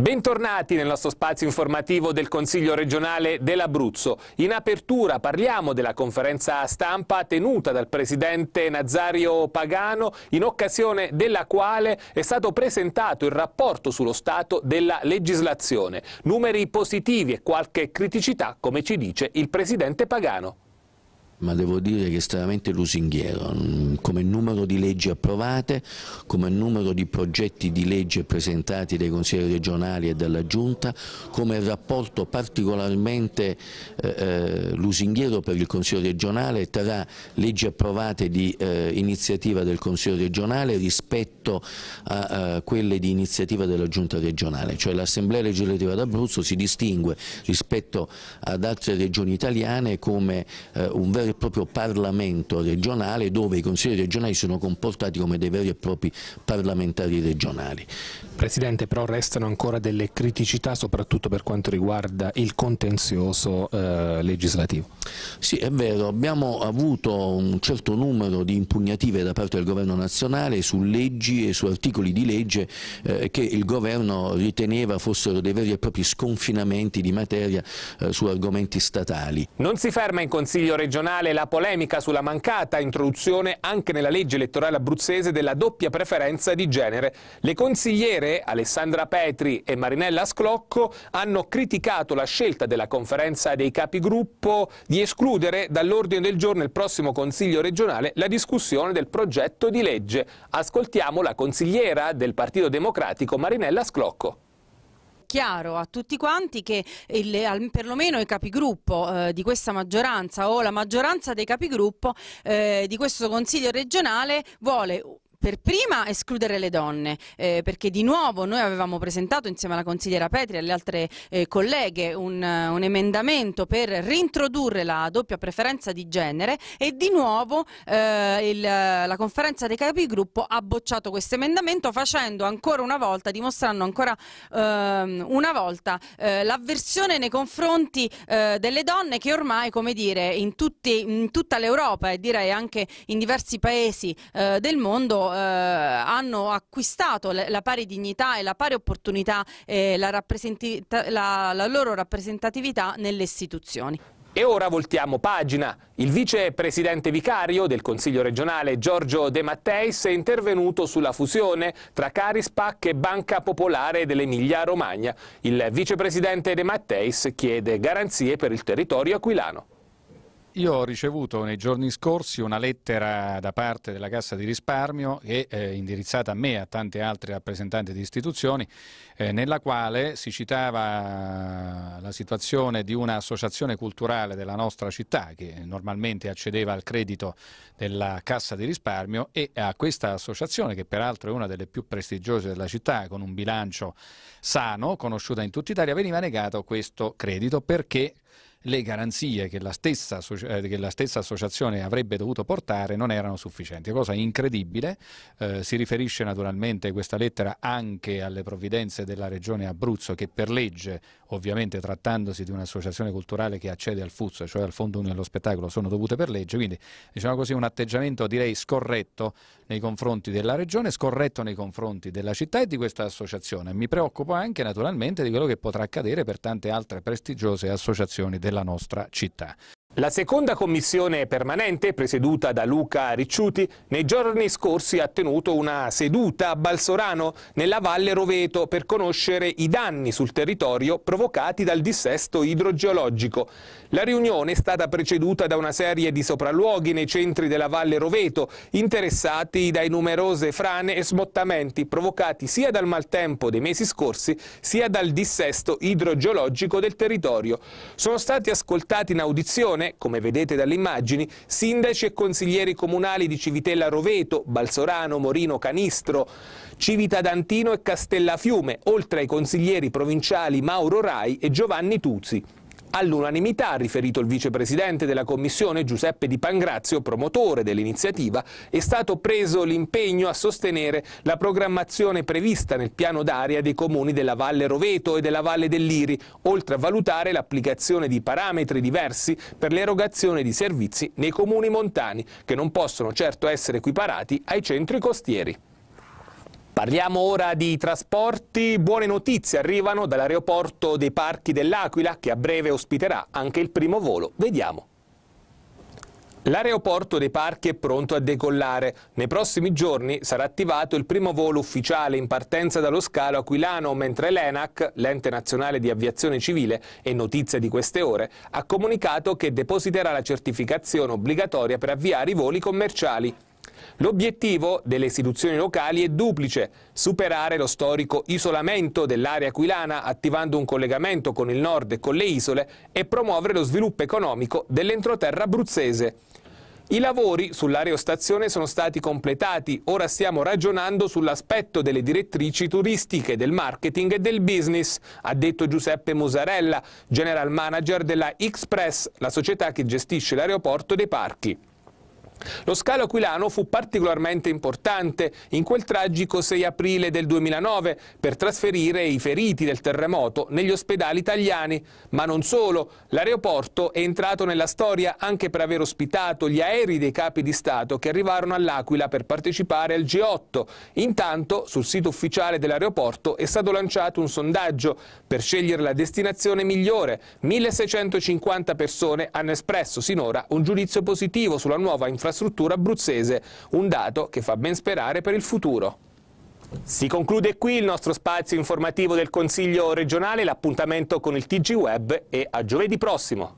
Bentornati nel nostro spazio informativo del Consiglio regionale dell'Abruzzo. In apertura parliamo della conferenza stampa tenuta dal presidente Nazario Pagano in occasione della quale è stato presentato il rapporto sullo stato della legislazione. Numeri positivi e qualche criticità come ci dice il presidente Pagano ma devo dire che è estremamente lusinghiero, mm, come numero di leggi approvate, come numero di progetti di legge presentati dai consiglieri regionali e dalla Giunta, come rapporto particolarmente eh, eh, lusinghiero per il Consiglio regionale tra leggi approvate di eh, iniziativa del Consiglio regionale rispetto a eh, quelle di iniziativa della Giunta regionale, cioè l'Assemblea legislativa d'Abruzzo si distingue rispetto ad altre regioni italiane come eh, un vero vero e proprio Parlamento regionale dove i consigli regionali sono comportati come dei veri e propri parlamentari regionali. Presidente, però restano ancora delle criticità soprattutto per quanto riguarda il contenzioso eh, legislativo. Sì, è vero, abbiamo avuto un certo numero di impugnative da parte del Governo nazionale su leggi e su articoli di legge eh, che il Governo riteneva fossero dei veri e propri sconfinamenti di materia eh, su argomenti statali. Non si ferma in Consiglio regionale la polemica sulla mancata introduzione anche nella legge elettorale abruzzese della doppia preferenza di genere. Le consigliere Alessandra Petri e Marinella Sclocco hanno criticato la scelta della conferenza dei capigruppo di escludere escludere dall'ordine del giorno del prossimo Consiglio regionale la discussione del progetto di legge. Ascoltiamo la consigliera del Partito Democratico Marinella Sclocco chiaro a tutti quanti che il, perlomeno i capigruppo eh, di questa maggioranza o la maggioranza dei capigruppo eh, di questo Consiglio regionale vuole per prima escludere le donne, eh, perché di nuovo noi avevamo presentato insieme alla consigliera Petri e alle altre eh, colleghe un, eh, un, emendamento per rintrodurre la doppia preferenza di genere e di nuovo eh, il, la conferenza dei capigruppo ha bocciato questo emendamento facendo ancora una volta, dimostrando ancora ehm, una volta eh, l'avversione nei confronti eh, delle donne che ormai come dire in, tutti, in tutta l'Europa e direi anche in diversi paesi del mondo eh, hanno acquistato la, la pari dignità e la pari opportunità e eh, la, la, la loro rappresentatività nelle istituzioni. E ora voltiamo pagina. Il vicepresidente vicario del Consiglio regionale Giorgio De Matteis è intervenuto sulla fusione tra Carispac e Banca Popolare dell'Emilia Romagna. Il vicepresidente De Matteis chiede garanzie per il territorio aquilano. Io ho ricevuto nei giorni scorsi una lettera da parte della Cassa di Risparmio che è eh, indirizzata a me e a tanti altri rappresentanti di istituzioni eh, nella quale si citava eh, la situazione di un'associazione culturale della nostra città che normalmente accedeva al credito della Cassa di Risparmio e a questa associazione che peraltro è una delle più prestigiose della città con un bilancio sano, conosciuta in tutta Italia, veniva negato questo credito perché le garanzie che la, stessa, eh, che la stessa associazione avrebbe dovuto portare non erano sufficienti, cosa incredibile, eh, si riferisce naturalmente questa lettera anche alle provvidenze della regione Abruzzo che per legge, ovviamente trattandosi di un'associazione culturale che accede al FUZ, cioè al Fondo Unione dello Spettacolo, sono dovute per legge, quindi diciamo così un atteggiamento direi scorretto nei confronti della regione, scorretto nei confronti della città e di questa associazione. Mi preoccupo anche naturalmente di quello che potrà accadere per tante altre prestigiose associazioni della nostra città. La seconda commissione permanente, presieduta da Luca Ricciuti, nei giorni scorsi ha tenuto una seduta a Balsorano, nella Valle Roveto, per conoscere i danni sul territorio provocati dal dissesto idrogeologico. La riunione è stata preceduta da una serie di sopralluoghi nei centri della Valle Roveto, interessati dai numerose frane e smottamenti provocati sia dal maltempo dei mesi scorsi, sia dal dissesto idrogeologico del territorio. Sono stati ascoltati in audizione come vedete dalle immagini, sindaci e consiglieri comunali di Civitella Roveto, Balsorano, Morino Canistro, Civita d'Antino e Castellafiume, oltre ai consiglieri provinciali Mauro Rai e Giovanni Tuzzi. All'unanimità ha riferito il vicepresidente della Commissione Giuseppe Di Pangrazio, promotore dell'iniziativa, è stato preso l'impegno a sostenere la programmazione prevista nel piano d'aria dei comuni della Valle Roveto e della Valle dell'Iri, oltre a valutare l'applicazione di parametri diversi per l'erogazione di servizi nei comuni montani, che non possono certo essere equiparati ai centri costieri. Parliamo ora di trasporti. Buone notizie arrivano dall'aeroporto dei Parchi dell'Aquila che a breve ospiterà anche il primo volo. Vediamo. L'aeroporto dei Parchi è pronto a decollare. Nei prossimi giorni sarà attivato il primo volo ufficiale in partenza dallo scalo aquilano, mentre l'ENAC, l'ente nazionale di aviazione civile, e notizia di queste ore, ha comunicato che depositerà la certificazione obbligatoria per avviare i voli commerciali. L'obiettivo delle istituzioni locali è duplice, superare lo storico isolamento dell'area aquilana attivando un collegamento con il nord e con le isole e promuovere lo sviluppo economico dell'entroterra abruzzese. I lavori sull'aerostazione sono stati completati, ora stiamo ragionando sull'aspetto delle direttrici turistiche, del marketing e del business, ha detto Giuseppe Musarella, general manager della Express, la società che gestisce l'aeroporto dei parchi. Lo scalo aquilano fu particolarmente importante in quel tragico 6 aprile del 2009 per trasferire i feriti del terremoto negli ospedali italiani, ma non solo, l'aeroporto è entrato nella storia anche per aver ospitato gli aerei dei capi di Stato che arrivarono all'Aquila per partecipare al G8. Intanto sul sito ufficiale dell'aeroporto è stato lanciato un sondaggio per scegliere la destinazione migliore. 1650 persone hanno espresso sinora un giudizio positivo sulla nuova infrastruttura infrastruttura abruzzese, un dato che fa ben sperare per il futuro. Si conclude qui il nostro spazio informativo del Consiglio regionale, l'appuntamento con il TG Web e a giovedì prossimo.